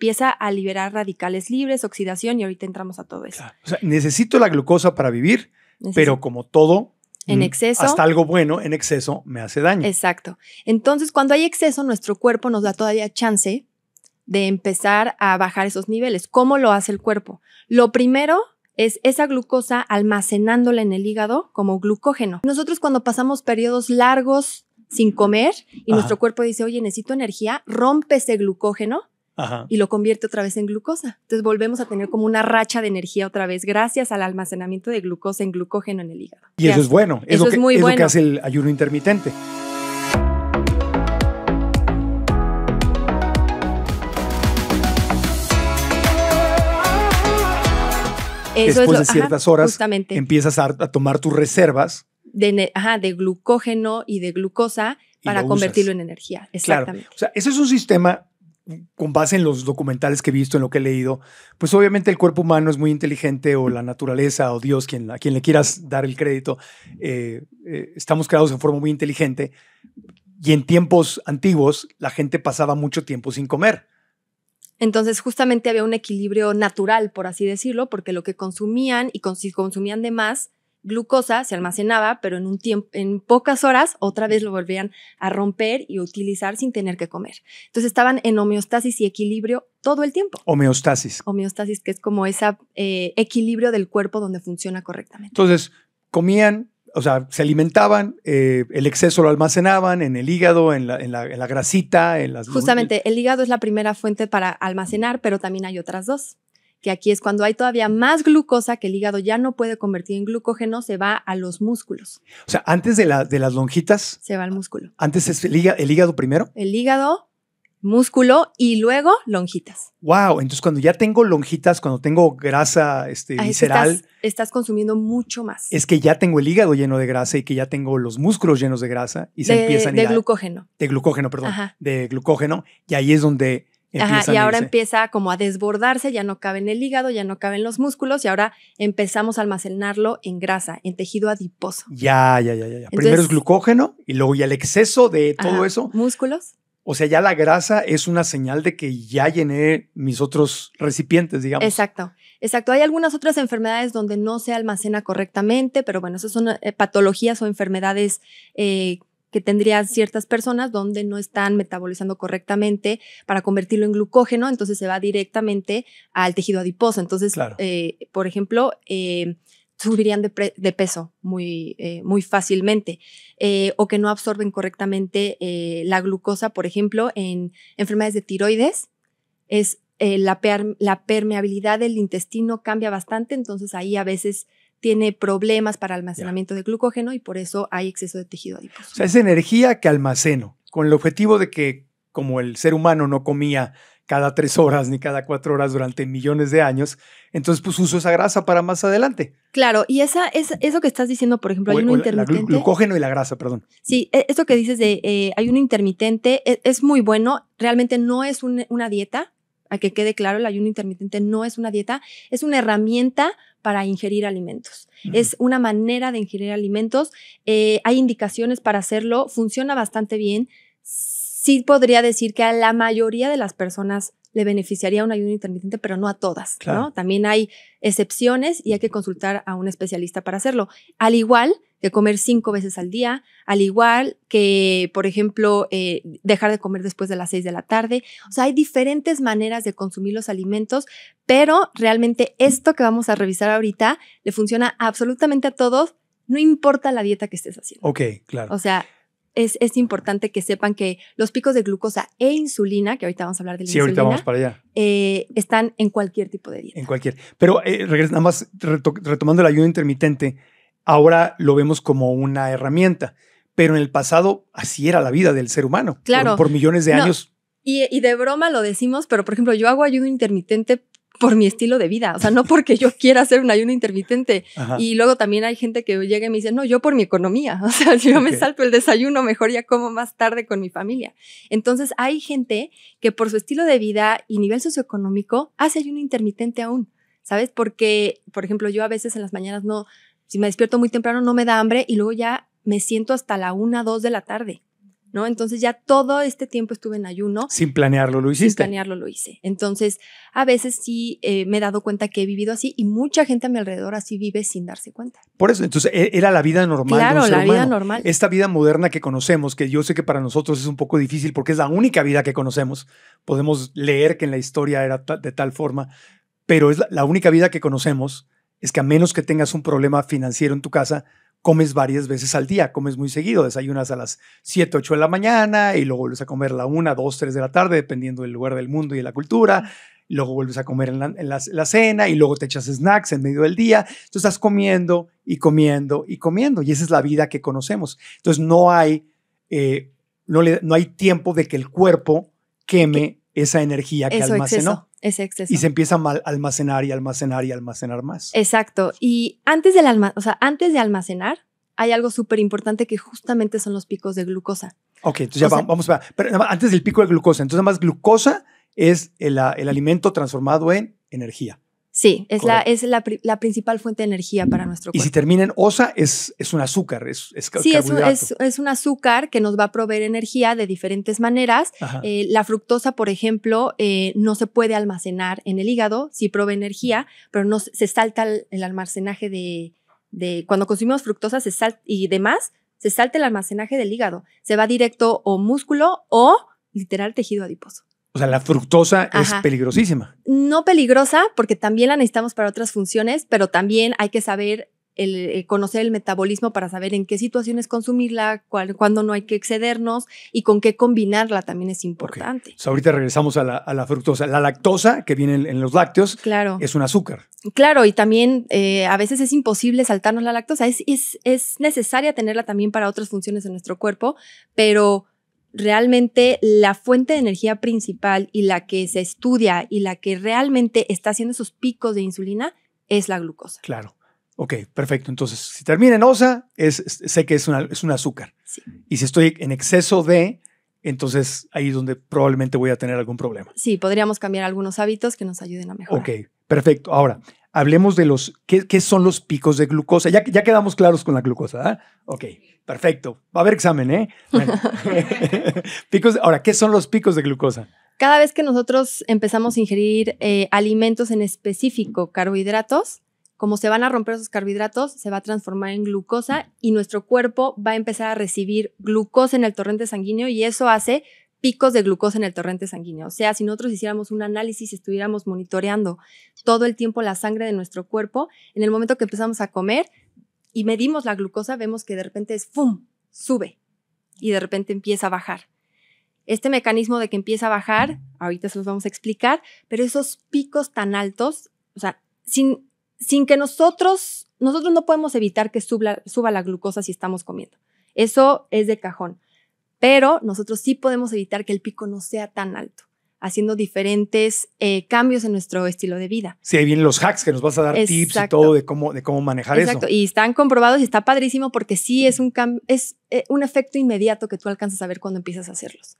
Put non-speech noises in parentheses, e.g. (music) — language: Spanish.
empieza a liberar radicales libres, oxidación y ahorita entramos a todo eso. O sea, necesito la glucosa para vivir, pero como todo, en mm, exceso. Hasta algo bueno en exceso me hace daño. Exacto. Entonces, cuando hay exceso, nuestro cuerpo nos da todavía chance de empezar a bajar esos niveles. ¿Cómo lo hace el cuerpo? Lo primero es esa glucosa almacenándola en el hígado como glucógeno. Nosotros cuando pasamos periodos largos sin comer y nuestro cuerpo dice, oye, necesito energía, rompe ese glucógeno y lo convierte otra vez en glucosa. Entonces volvemos a tener como una racha de energía otra vez gracias al almacenamiento de glucosa en glucógeno en el hígado. Y eso es bueno, eso, es muy es lo que hace el ayuno intermitente. Eso Después de ciertas horas empiezas a, tomar tus reservas de, glucógeno y de glucosa para convertirlo en energía. Exactamente. O sea, ese es un sistema con base en los documentales que he visto, en lo que he leído, pues obviamente el cuerpo humano es muy inteligente o la naturaleza o Dios, quien, a quien le quieras dar el crédito, eh, eh, estamos creados de forma muy inteligente y en tiempos antiguos la gente pasaba mucho tiempo sin comer. Entonces justamente había un equilibrio natural, por así decirlo, porque lo que consumían y si consumían de más, glucosa se almacenaba, pero en, un tiempo, en pocas horas otra vez lo volvían a romper y utilizar sin tener que comer. Entonces estaban en homeostasis y equilibrio todo el tiempo. Homeostasis. Homeostasis, que es como ese eh, equilibrio del cuerpo donde funciona correctamente. Entonces, comían, o sea, se alimentaban, eh, el exceso lo almacenaban en el hígado, en la, en la grasita, en las... Justamente, el hígado es la primera fuente para almacenar, pero también hay otras dos que aquí es cuando hay todavía más glucosa que el hígado ya no puede convertir en glucógeno, se va a los músculos. O sea, antes de, las lonjitas. Se va al músculo. Antes es el hígado, primero. El hígado, músculo y luego lonjitas. Wow, entonces cuando ya tengo lonjitas, cuando tengo grasa este, visceral. Estás, consumiendo mucho más. Es que ya tengo el hígado lleno de grasa y que ya tengo los músculos llenos de grasa y se empiezan a. De glucógeno. de glucógeno, perdón. De glucógeno. Y ahí es donde Ajá, y ahora empieza como a desbordarse, ya no cabe en el hígado, ya no cabe en los músculos y ahora empezamos a almacenarlo en grasa, en tejido adiposo. Ya, ya, ya, ya. Primero es glucógeno y luego ya el exceso de todo eso. Músculos. O sea, ya la grasa es una señal de que ya llené mis otros recipientes, digamos. Exacto, exacto. Hay algunas otras enfermedades donde no se almacena correctamente, pero bueno, esas son eh, patologías o enfermedades eh, que tendrían ciertas personas donde no están metabolizando correctamente para convertirlo en glucógeno, entonces se va directamente al tejido adiposo. Entonces, eh, por ejemplo, eh, subirían de, peso muy, eh, muy fácilmente o que no absorben correctamente la glucosa, por ejemplo, en enfermedades de tiroides, es la, la, permeabilidad del intestino cambia bastante, entonces ahí a veces tiene problemas para almacenamiento de glucógeno y por eso hay exceso de tejido adiposo. O sea, es energía que almaceno, con el objetivo de que como el ser humano no comía cada tres horas ni cada cuatro horas durante millones de años, entonces pues uso esa grasa para más adelante. Claro, y esa, es, eso que estás diciendo, por ejemplo, hay un intermitente. El glucógeno y la grasa, perdón. Sí, e, esto que dices de eh, hay un intermitente e, es, muy bueno, realmente no es una dieta, a que quede claro, el ayuno intermitente no es una dieta, es una herramienta para ingerir alimentos. Es una manera de ingerir alimentos. Eh, hay indicaciones para hacerlo, funciona bastante bien. Sí podría decir que a la mayoría de las personas le beneficiaría un ayuno intermitente, pero no a todas, También hay excepciones y hay que consultar a un especialista para hacerlo. Al igual de comer cinco veces al día, al igual que, por ejemplo, eh, dejar de comer después de las seis de la tarde. O sea, hay diferentes maneras de consumir los alimentos, pero realmente esto que vamos a revisar ahorita le funciona absolutamente a todos, no importa la dieta que estés haciendo. Ok, claro. O sea, es, importante que sepan que los picos de glucosa e insulina, que ahorita vamos a hablar de insulina, vamos para eh, están en cualquier tipo de dieta. En cualquier. Pero eh, nada más retomando el ayuno intermitente, ahora lo vemos como una herramienta, pero en el pasado así era la vida del ser humano. Claro. Por, millones de años. Y, de broma lo decimos, pero por ejemplo, yo hago ayuno intermitente por mi estilo de vida, o sea, no porque yo (laughs) quiera hacer un ayuno intermitente. Y luego también hay gente que llega y me dice, no, yo por mi economía, (laughs) o sea, si yo me salto el desayuno, mejor ya como más tarde con mi familia. Entonces hay gente que por su estilo de vida y nivel socioeconómico hace ayuno intermitente aún, ¿sabes? Porque, por ejemplo, yo a veces en las mañanas no, si me despierto muy temprano no me da hambre y luego ya me siento hasta la una dos de la tarde. ¿No? Entonces ya todo este tiempo estuve en ayuno. Sin planearlo lo hiciste. Sin planearlo lo hice. Entonces a veces sí eh, me he dado cuenta que he vivido así y mucha gente a mi alrededor así vive sin darse cuenta. Por eso, entonces e-, era la vida normal. Claro, la vida normal. Esta vida moderna que conocemos, que yo sé que para nosotros es un poco difícil porque es la única vida que conocemos. Podemos leer que en la historia era de tal forma, pero es la única vida que conocemos es que a menos que tengas un problema financiero en tu casa, comes varias veces al día, comes muy seguido, desayunas a las 7, 8 de la mañana y luego vuelves a comer a la 1, 2, 3 de la tarde, dependiendo del lugar del mundo y de la cultura, luego vuelves a comer en, la, cena y luego te echas snacks en medio del día, tú estás comiendo y comiendo y comiendo y esa es la vida que conocemos. Entonces no hay, eh, no hay tiempo de que el cuerpo queme esa energía que almacenó. Ese exceso. Y se empieza a almacenar y almacenar y almacenar más. Exacto. Y antes, del o sea, antes de almacenar, hay algo súper importante que justamente son los picos de glucosa. Ok, entonces ya vamos a ver. Pero antes del pico de glucosa, entonces nada más glucosa es el, el alimento transformado en energía. Sí, es, la, es la, principal fuente de energía para nuestro cuerpo. Y si termina en osa, es, es un azúcar, es, es Sí, es, un azúcar que nos va a proveer energía de diferentes maneras. Eh, la fructosa, por ejemplo, eh, no se puede almacenar en el hígado, sí provee energía, pero no se salta el, almacenaje de, de, Cuando consumimos fructosa se y demás, se salta el almacenaje del hígado. Se va directo o músculo o literal tejido adiposo. O sea, la fructosa es peligrosísima. No peligrosa, porque también la necesitamos para otras funciones, pero también hay que saber el, eh, conocer el metabolismo para saber en qué situaciones consumirla, cuándo no hay que excedernos y con qué combinarla también es importante. ahorita regresamos a la, fructosa. La lactosa que viene en, los lácteos claro. es un azúcar. Claro, y también eh, a veces es imposible saltarnos la lactosa. Es, es, es necesaria tenerla también para otras funciones en nuestro cuerpo, pero realmente la fuente de energía principal y la que se estudia y la que realmente está haciendo esos picos de insulina es la glucosa. Claro. Ok, perfecto. Entonces, si termina en osa, es, sé que es, es un azúcar. Y si estoy en exceso de, entonces ahí es donde probablemente voy a tener algún problema. Sí, podríamos cambiar algunos hábitos que nos ayuden a mejorar. Ok, perfecto. Ahora, hablemos de los, ¿qué, son los picos de glucosa? Ya, quedamos claros con la glucosa, ¿verdad? ¿ah? Ok, perfecto. Va a haber examen, ¿eh? (laughs) (laughs) picos, ahora, ¿qué son los picos de glucosa? Cada vez que nosotros empezamos a ingerir eh, alimentos en específico, carbohidratos, como se van a romper esos carbohidratos, se va a transformar en glucosa y nuestro cuerpo va a empezar a recibir glucosa en el torrente sanguíneo y eso hace picos de glucosa en el torrente sanguíneo. O sea, si nosotros hiciéramos un análisis, estuviéramos monitoreando todo el tiempo la sangre de nuestro cuerpo, en el momento que empezamos a comer y medimos la glucosa, vemos que de repente es ¡fum! sube y de repente empieza a bajar. Este mecanismo de que empieza a bajar, ahorita se los vamos a explicar, pero esos picos tan altos, o sea, sin, sin que nosotros, nosotros no podemos evitar que suba, suba la glucosa si estamos comiendo. Eso es de cajón pero nosotros sí podemos evitar que el pico no sea tan alto haciendo diferentes eh, cambios en nuestro estilo de vida. Sí, ahí vienen los hacks que nos vas a dar tips y todo de cómo, de cómo manejar Exacto. Y están comprobados y está padrísimo porque sí es un, es, eh, un efecto inmediato que tú alcanzas a ver cuando empiezas a hacerlos.